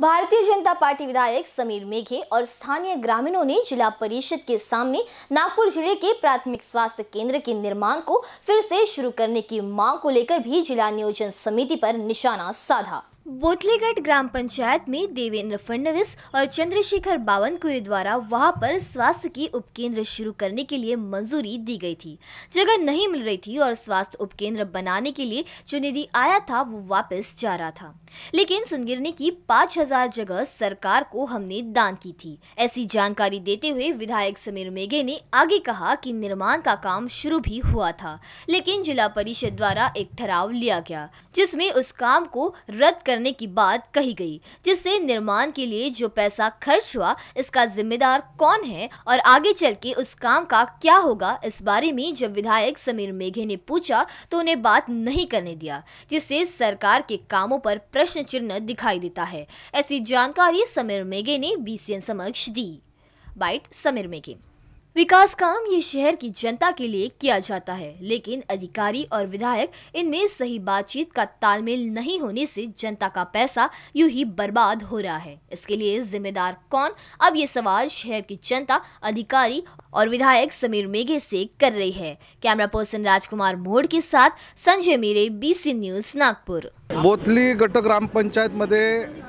भारतीय जनता पार्टी विधायक समीर मेघे और स्थानीय ग्रामीणों ने जिला परिषद के सामने नागपुर जिले के प्राथमिक स्वास्थ्य केंद्र के निर्माण को फिर से शुरू करने की मांग को लेकर भी जिला नियोजन समिति पर निशाना साधा बोतलीगढ़ ग्राम पंचायत में देवेंद्र फडणवीस और चंद्रशेखर बावनकुए द्वारा वहां पर स्वास्थ्य की उपकेंद्र शुरू करने के लिए मंजूरी दी गई थी जगह नहीं मिल रही थी और स्वास्थ्य उपकेंद्र बनाने के लिए जो निधि आया था वो वापस जा रहा था लेकिन सुनगिरने की 5000 जगह सरकार को हमने दान की थी ऐसी जानकारी देते हुए विधायक समीर मेघे ने आगे कहा कि निर्माण का काम शुरू भी हुआ था लेकिन जिला परिषद द्वारा एक ठहराव लिया गया जिसमें उस काम को रद्द कर करने की बात कही गई जिससे निर्माण के लिए जो पैसा खर्च हुआ इसका जिम्मेदार कौन है और आगे चल के उस काम का क्या होगा इस बारे में जब विधायक समीर मेघे ने पूछा तो उन्हें बात नहीं करने दिया जिससे सरकार के कामों पर प्रश्न चिन्ह दिखाई देता है ऐसी जानकारी समीर मेघे ने बी समक्ष दी बाइट समीर मेघे विकास काम ये शहर की जनता के लिए किया जाता है लेकिन अधिकारी और विधायक इनमें सही बातचीत का तालमेल नहीं होने से जनता का पैसा यूं ही बर्बाद हो रहा है इसके लिए जिम्मेदार कौन अब ये सवाल शहर की जनता अधिकारी और विधायक समीर मेघे से कर रही है कैमरा पर्सन राजकुमार मोड़ के साथ संजय मेरे बीसी न्यूज नागपुर बोतली गट ग्राम पंचायत मध्य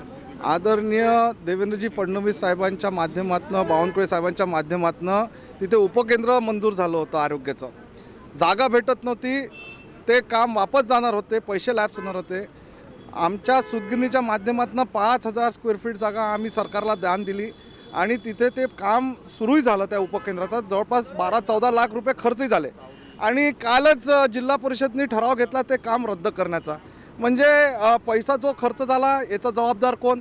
आदरणीय देवेंद्रजी फडणवीस साहेबांच्या माध्यमातून बावनकुळे साहेबांच्या माध्यमातून तिथे उपकेंद्र मंजूर झालं होतं आरोग्याचं जागा भेटत नव्हती ते काम वापस जाणार होते पैसे लॅप्स होणार होते आमच्या सुदगिरणीच्या माध्यमातून पाच हजार स्क्वेअर फीट जागा आम्ही सरकारला दान दिली आणि तिथे ते काम सुरूही झालं त्या उपकेंद्राचा जवळपास बारा चौदा लाख रुपये खर्चही झाले आणि कालच जिल्हा परिषदनी ठराव घेतला ते काम रद्द करण्याचा म्हणजे पैसा जो खर्च झाला याचा जबाबदार कोण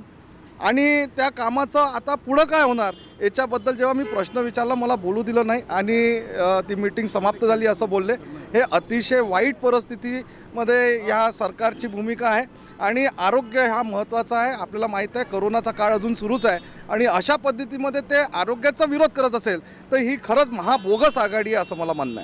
आणि त्या कामाचं आता पुढं काय होणार याच्याबद्दल जेव्हा मी प्रश्न विचारला मला बोलू दिलं नाही आणि ती मीटिंग समाप्त झाली असं बोलले हे अतिशय वाईट परिस्थितीमध्ये या सरकारची भूमिका आहे आणि आरोग्य हा महत्त्वाचा आहे आपल्याला माहीत आहे करोनाचा काळ अजून सुरूच आहे आणि अशा पद्धतीमध्ये ते आरोग्याचा विरोध करत असेल तर ही खरंच महाबोगस आघाडी आहे असं मला म्हणणं आहे